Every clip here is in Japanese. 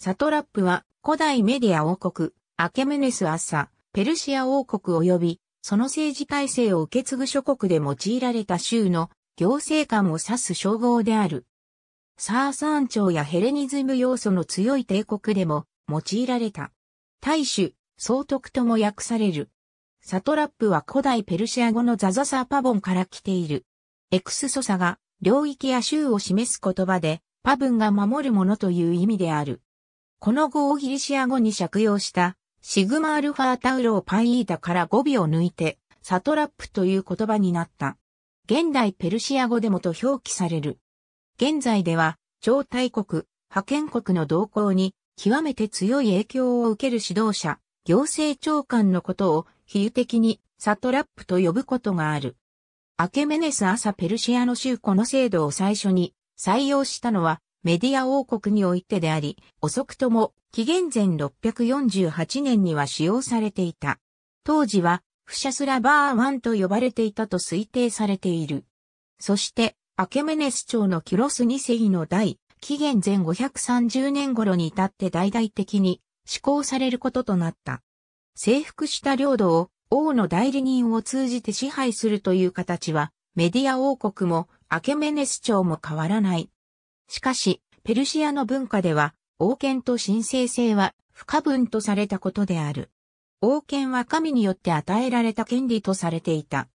サトラップは古代メディア王国、アケムネス・アッサ、ペルシア王国及び、その政治体制を受け継ぐ諸国で用いられた州の行政官を指す称号である。サーサン朝やヘレニズム要素の強い帝国でも用いられた。大主、総督とも訳される。サトラップは古代ペルシア語のザザサーパボンから来ている。エクスソサが領域や州を示す言葉で、パブンが守るものという意味である。この語をギリシア語に借用した、シグマアルファータウローパイイータから語尾を抜いて、サトラップという言葉になった。現代ペルシア語でもと表記される。現在では、超大国、派遣国の動向に、極めて強い影響を受ける指導者、行政長官のことを、比喩的に、サトラップと呼ぶことがある。アケメネス朝ペルシアの州この制度を最初に採用したのはメディア王国においてであり、遅くとも紀元前648年には使用されていた。当時はフシャスラバーワンと呼ばれていたと推定されている。そして、アケメネス朝のキュロス2世の代、紀元前530年頃に至って大々的に施行されることとなった。征服した領土を王の代理人を通じて支配するという形は、メディア王国もアケメネス朝も変わらない。しかし、ペルシアの文化では、王権と神聖性は不可分とされたことである。王権は神によって与えられた権利とされていた。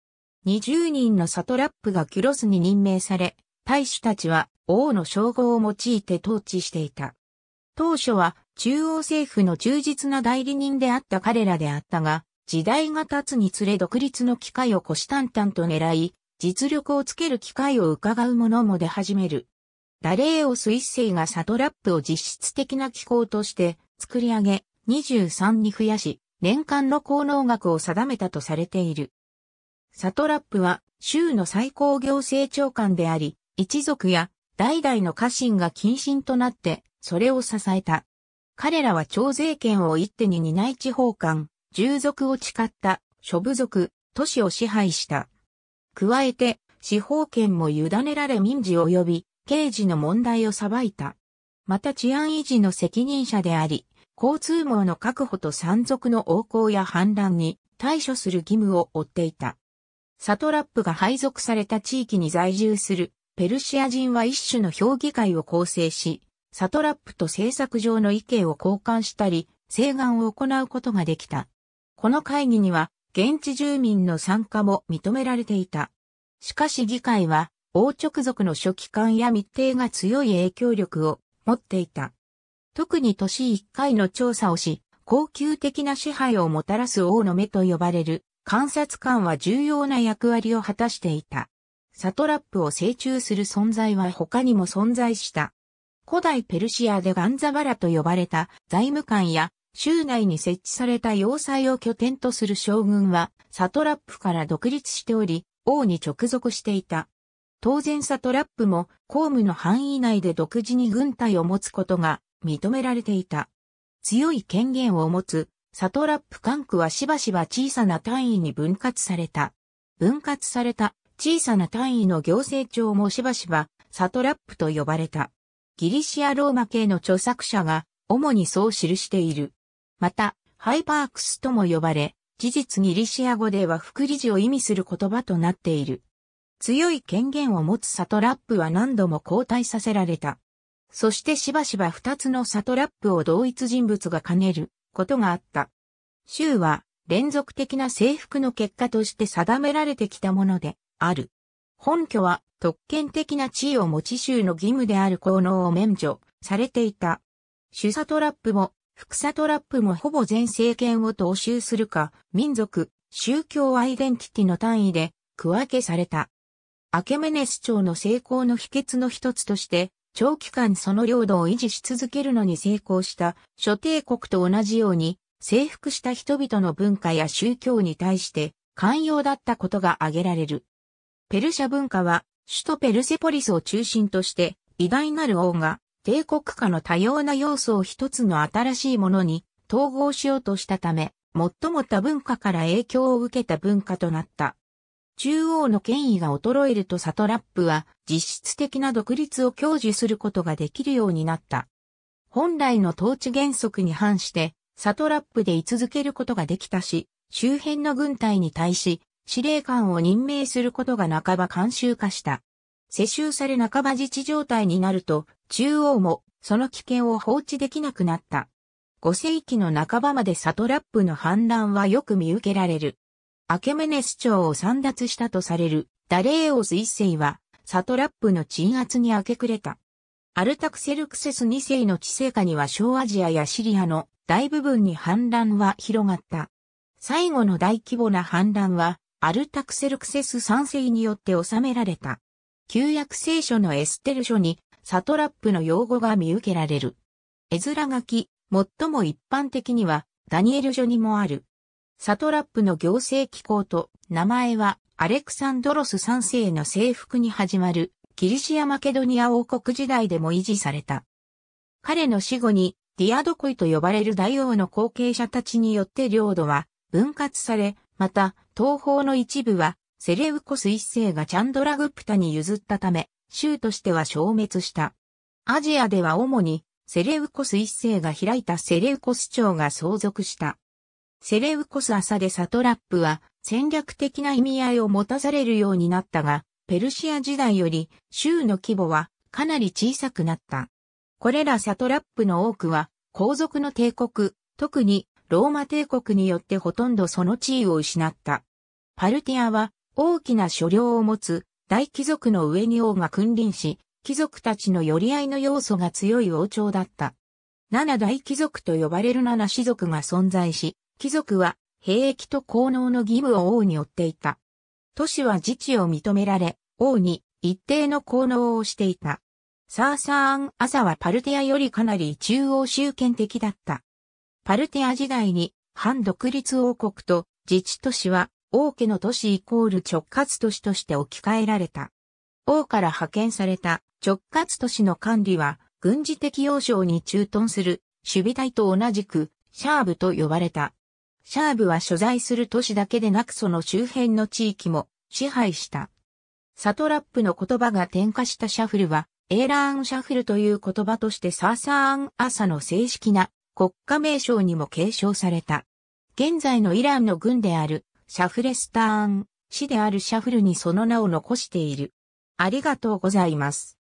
20人のサトラップがキュロスに任命され、大使たちは王の称号を用いて統治していた。当初は中央政府の忠実な代理人であった彼らであったが、時代が経つにつれ独立の機会を虎視眈々と狙い、実力をつける機会を伺う者も出始める。ダレーオス一世がサトラップを実質的な機構として作り上げ、23に増やし、年間の効能額を定めたとされている。サトラップは州の最高行政長官であり、一族や代々の家臣が謹慎となって、それを支えた。彼らは徴税権を一手に担い地方官、従属を誓った諸部族、都市を支配した。加えて、司法権も委ねられ民事及び刑事の問題を裁いた。また治安維持の責任者であり、交通網の確保と山賊の横行や反乱に対処する義務を負っていた。サトラップが配属された地域に在住するペルシア人は一種の評議会を構成し、サトラップと政策上の意見を交換したり、請願を行うことができた。この会議には現地住民の参加も認められていた。しかし議会は王直属の書記官や密偵が強い影響力を持っていた。特に年1回の調査をし、高級的な支配をもたらす王の目と呼ばれる観察官は重要な役割を果たしていた。サトラップを成虫する存在は他にも存在した。古代ペルシアでガンザバラと呼ばれた財務官や州内に設置された要塞を拠点とする将軍はサトラップから独立しており、王に直属していた。当然サトラップも公務の範囲内で独自に軍隊を持つことが認められていた。強い権限を持つサトラップ管区はしばしば小さな単位に分割された。分割された小さな単位の行政庁もしばしばサトラップと呼ばれた。ギリシアローマ系の著作者が主にそう記している。また、ハイパークスとも呼ばれ、事実ギリシア語では副理事を意味する言葉となっている。強い権限を持つサトラップは何度も交代させられた。そしてしばしば二つのサトラップを同一人物が兼ねることがあった。州は連続的な征服の結果として定められてきたものである。本拠は特権的な地位を持ち州の義務である効能を免除されていた。主サトラップも副サトラップもほぼ全政権を踏襲するか民族、宗教アイデンティティの単位で区分けされた。アケメネス朝の成功の秘訣の一つとして、長期間その領土を維持し続けるのに成功した諸帝国と同じように、征服した人々の文化や宗教に対して寛容だったことが挙げられる。ペルシャ文化は、首都ペルセポリスを中心として、偉大なる王が、帝国家の多様な要素を一つの新しいものに統合しようとしたため、最も多文化から影響を受けた文化となった。中央の権威が衰えるとサトラップは実質的な独立を享受することができるようになった。本来の統治原則に反して、サトラップで居続けることができたし、周辺の軍隊に対し、司令官を任命することが半ば慣習化した。世襲され半ば自治状態になると、中央もその危険を放置できなくなった。5世紀の半ばまでサトラップの反乱はよく見受けられる。アケメネス朝を散脱したとされるダレーオス一世は、サトラップの鎮圧に明け暮れた。アルタクセルクセス二世の治世下には小アジアやシリアの大部分に反乱は広がった。最後の大規模な反乱は、アルタクセルクセス三世によって収められた。旧約聖書のエステル書に、サトラップの用語が見受けられる。絵面書き、最も一般的には、ダニエル書にもある。サトラップの行政機構と名前はアレクサンドロス3世の征服に始まるギリシア・マケドニア王国時代でも維持された。彼の死後にディアドコイと呼ばれる大王の後継者たちによって領土は分割され、また東方の一部はセレウコス1世がチャンドラグプタに譲ったため、州としては消滅した。アジアでは主にセレウコス1世が開いたセレウコス朝が相続した。セレウコス・アサデ・サトラップは戦略的な意味合いを持たされるようになったが、ペルシア時代より州の規模はかなり小さくなった。これらサトラップの多くは皇族の帝国、特にローマ帝国によってほとんどその地位を失った。パルティアは大きな所領を持つ大貴族の上に王が君臨し、貴族たちの寄り合いの要素が強い王朝だった。七大貴族と呼ばれる七氏族が存在し、貴族は兵役と効能の義務を王に負っていた。都市は自治を認められ、王に一定の効能をしていた。サーサーン・アサはパルティアよりかなり中央集権的だった。パルティア時代に反独立王国と自治都市は王家の都市イコール直轄都市として置き換えられた。王から派遣された直轄都市の管理は軍事的要衝に駐屯する守備隊と同じくシャーブと呼ばれた。シャーブは所在する都市だけでなくその周辺の地域も支配した。サトラップの言葉が転化したシャフルは、エーラーンシャフルという言葉としてサーサーンアサの正式な国家名称にも継承された。現在のイランの軍であるシャフレスターン、市であるシャフルにその名を残している。ありがとうございます。